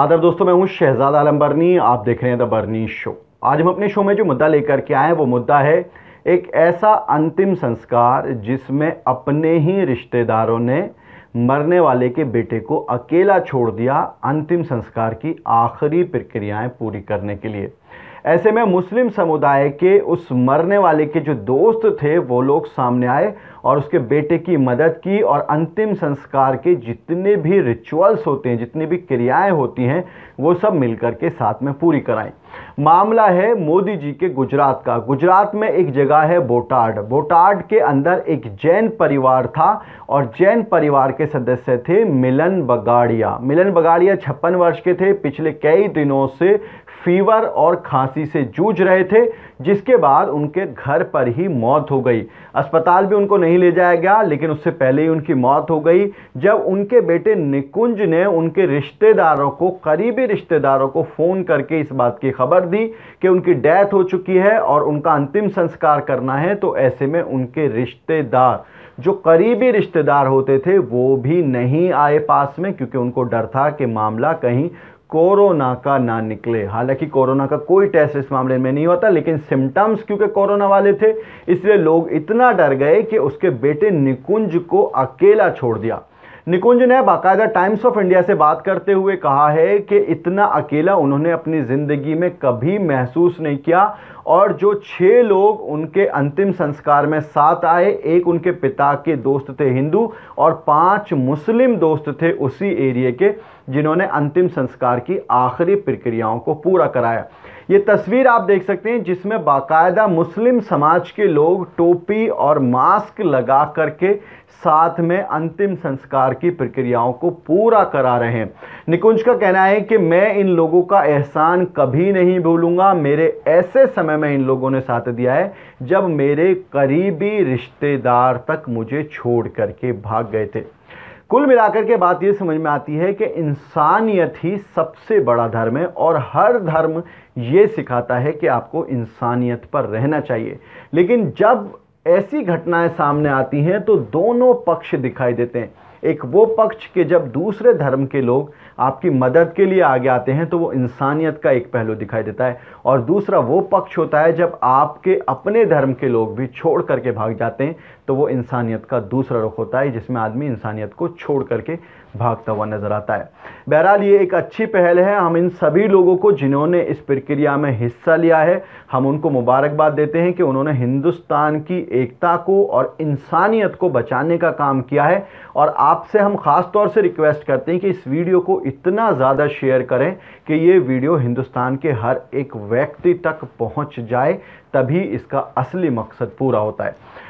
आदर दोस्तों मैं हूं शहजाद आलम बर्नी आप देख रहे हैं द बर्नी शो आज हम अपने शो में जो मुद्दा लेकर के आए हैं वो मुद्दा है एक ऐसा अंतिम संस्कार जिसमें अपने ही रिश्तेदारों ने मरने वाले के बेटे को अकेला छोड़ दिया अंतिम संस्कार की आखिरी प्रक्रियाएं पूरी करने के लिए ऐसे में मुस्लिम समुदाय के उस मरने वाले के जो दोस्त थे वो लोग सामने आए और उसके बेटे की मदद की और अंतिम संस्कार के जितने भी रिचुअल्स होते हैं जितनी भी क्रियाएं होती हैं वो सब मिलकर के साथ में पूरी कराएं मामला है मोदी जी के गुजरात का गुजरात में एक जगह है बोटाड बोटाड के अंदर एक जैन परिवार था और जैन परिवार के सदस्य थे मिलन बगाड़िया मिलन बगाड़िया छप्पन वर्ष के थे पिछले कई दिनों से फीवर और खांसी से जूझ रहे थे जिसके बाद उनके घर पर ही मौत हो गई अस्पताल भी उनको नहीं ले जाया गया लेकिन उससे पहले ही उनकी मौत हो गई जब उनके बेटे निकुंज ने उनके रिश्तेदारों को करीबी रिश्तेदारों को फ़ोन करके इस बात की खबर खबर दी कि उनकी डेथ हो चुकी है और उनका अंतिम संस्कार करना है तो ऐसे में उनके रिश्तेदार जो करीबी रिश्तेदार होते थे वो भी नहीं आए पास में क्योंकि उनको डर था कि मामला कहीं कोरोना का ना निकले हालांकि कोरोना का कोई टेस्ट इस मामले में नहीं होता लेकिन सिम्टम्स क्योंकि कोरोना वाले थे इसलिए लोग इतना डर गए कि उसके बेटे निकुंज को अकेला छोड़ दिया निकुंज ने बाकायदा टाइम्स ऑफ इंडिया से बात करते हुए कहा है कि इतना अकेला उन्होंने अपनी ज़िंदगी में कभी महसूस नहीं किया और जो छः लोग उनके अंतिम संस्कार में साथ आए एक उनके पिता के दोस्त थे हिंदू और पांच मुस्लिम दोस्त थे उसी एरिए के जिन्होंने अंतिम संस्कार की आखिरी प्रक्रियाओं को पूरा कराया ये तस्वीर आप देख सकते हैं जिसमें बाकायदा मुस्लिम समाज के लोग टोपी और मास्क लगा करके साथ में अंतिम संस्कार की प्रक्रियाओं को पूरा करा रहे हैं निकुंज का कहना है कि मैं इन लोगों का एहसान कभी नहीं भूलूंगा मेरे ऐसे समय में इन लोगों ने साथ दिया है जब मेरे करीबी रिश्तेदार तक मुझे छोड़ करके भाग गए थे कुल मिलाकर के बात ये समझ में आती है कि इंसानियत ही सबसे बड़ा धर्म है और हर धर्म ये सिखाता है कि आपको इंसानियत पर रहना चाहिए लेकिन जब ऐसी घटनाएं सामने आती हैं तो दोनों पक्ष दिखाई देते हैं एक वो पक्ष के जब दूसरे धर्म के लोग आपकी मदद के लिए आगे आते हैं तो वो इंसानियत का एक पहलू दिखाई देता है और दूसरा वो पक्ष होता है जब आपके अपने धर्म के लोग भी छोड़ करके भाग जाते हैं तो वो इंसानियत का दूसरा रुख होता है जिसमें आदमी इंसानियत को छोड़ करके भागता हुआ नज़र आता है बहरहाल ये एक अच्छी पहल है हम इन सभी लोगों को जिन्होंने इस प्रक्रिया में हिस्सा लिया है हम उनको मुबारकबाद देते हैं कि उन्होंने हिंदुस्तान की एकता को और इंसानियत को बचाने का काम किया है और आप आपसे हम ख़ास तौर से रिक्वेस्ट करते हैं कि इस वीडियो को इतना ज़्यादा शेयर करें कि ये वीडियो हिंदुस्तान के हर एक व्यक्ति तक पहुंच जाए तभी इसका असली मकसद पूरा होता है